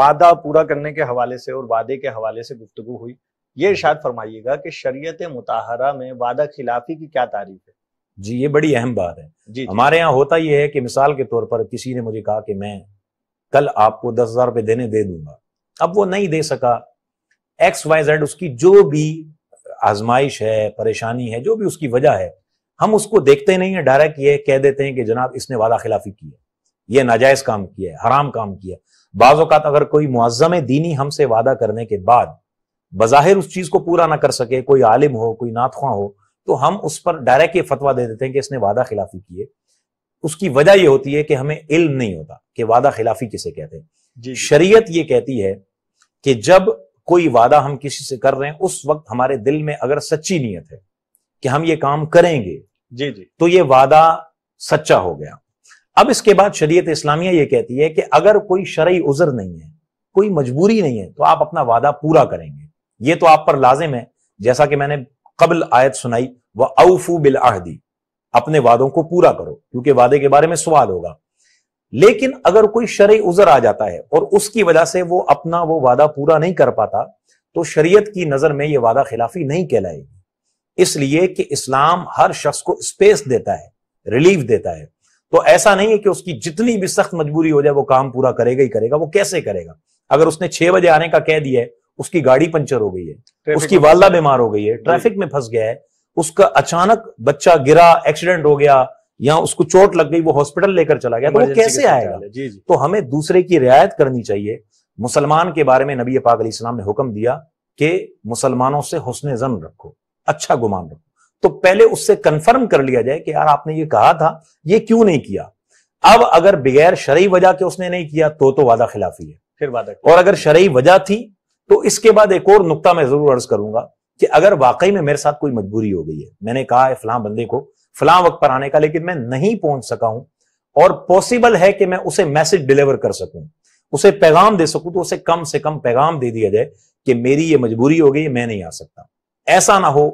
वादा पूरा करने के हवाले से और वादे के हवाले से गुफ्तु हुई ये इर्शाद फरमाइएगा कि शरीयत मुताहरा में वादा खिलाफी की क्या तारीफ है जी ये बड़ी अहम बात है जी हमारे यहाँ होता यह है कि मिसाल के तौर पर किसी ने मुझे कहा कि मैं कल आपको दस हजार रुपये देने दे दूंगा अब वो नहीं दे सका एक्स वाई जेड उसकी जो भी आजमाइश है परेशानी है जो भी उसकी वजह है हम उसको देखते नहीं है डायरेक्ट ये कह देते हैं कि जनाब इसने वादा खिलाफी की है ये नाजायज काम किया है हराम काम किया बाज़ात अगर कोई मुआजम दीनी हमसे वादा करने के बाद बज़ाहिर उस चीज़ को पूरा ना कर सके कोई आलिम हो कोई नातख्वा हो तो हम उस पर डायरेक्ट ये फतवा दे देते हैं कि इसने वादा खिलाफी की है उसकी वजह यह होती है कि हमें इल्म नहीं होता कि वादा खिलाफी किसे कहते हैं शरीयत ये कहती है कि जब कोई वादा हम किसी से कर रहे हैं उस वक्त हमारे दिल में अगर सच्ची नीयत है कि हम ये काम करेंगे जी जी तो ये वादा सच्चा हो गया अब इसके बाद शरीयत इस्लामिया ये कहती है कि अगर कोई शरय उजर नहीं है कोई मजबूरी नहीं है तो आप अपना वादा पूरा करेंगे ये तो आप पर लाजिम है जैसा कि मैंने कबल आयत सुनाई वह अवफू बिल आहदी अपने वादों को पूरा करो क्योंकि वादे के बारे में सवाल होगा लेकिन अगर कोई शरय उजर आ जाता है और उसकी वजह से वो अपना वो वादा पूरा नहीं कर पाता तो शरीयत की नजर में यह वादा खिलाफी नहीं कहलाएगी इसलिए कि इस्लाम हर शख्स को स्पेस देता है रिलीफ देता है तो ऐसा नहीं है कि उसकी जितनी भी सख्त मजबूरी हो जाए वो काम पूरा करेगा ही करेगा वो कैसे करेगा अगर उसने छह बजे आने का कह दिया है उसकी गाड़ी पंचर हो गई है उसकी वाला बीमार हो गई है ट्रैफिक में फंस गया है उसका अचानक बच्चा गिरा एक्सीडेंट हो गया या उसको चोट लग गई वो हॉस्पिटल लेकर चला गया तो वो कैसे आएगा जी जी। तो हमें दूसरे की रियायत करनी चाहिए मुसलमान के बारे में नबी पाक अली इस्लाम ने हुक्म दिया कि मुसलमानों से हुसन जन रखो अच्छा गुमान रखो तो पहले उससे कंफर्म कर लिया जाए कि यार आपने ये कहा था ये क्यों नहीं किया अब अगर बगैर शरई वजह के उसने नहीं किया तो तो वादा खिलाफी है फिर वादा और अगर शरई वजह थी तो इसके बाद एक और नुकता मैं जरूर अर्ज करूंगा कि अगर वाकई में मेरे साथ कोई मजबूरी हो गई है मैंने कहा है फलां बंदे को फलां वक्त पर आने का लेकिन मैं नहीं पहुंच सका हूं और पॉसिबल है कि मैं उसे मैसेज डिलीवर कर सकूं उसे पैगाम दे सकूं तो उसे कम से कम पैगाम दे दिया जाए कि मेरी ये मजबूरी हो गई मैं नहीं आ सकता ऐसा ना हो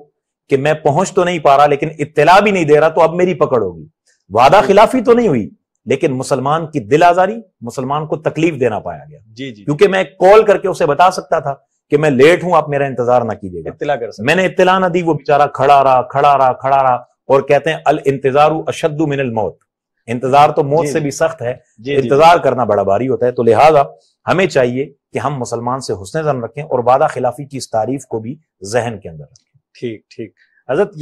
कि मैं पहुंच तो नहीं पा रहा लेकिन इतला भी नहीं दे रहा तो अब मेरी पकड़ होगी वादा खिलाफी तो नहीं हुई लेकिन मुसलमान की दिल आजारी मुसलमान को तकलीफ देना पाया गया जी जी क्योंकि मैं कॉल करके उसे बता सकता था कि मैं लेट हूं आप मेरा इंतजार ना कीजिएगा इतला कर सकते मैंने इतला ना दी वो बेचारा खड़ा रहा खड़ा रहा खड़ा रहा और कहते हैं अल इंतजार अशद्दु मिनल मौत इंतजार तो मौत से भी सख्त है इंतजार करना बड़ा भारी होता है तो लिहाजा हमें चाहिए कि हम मुसलमान से हुसन रखें और वादा खिलाफी की इस तारीफ को भी जहन के अंदर रखें ठीक ठीक हजरत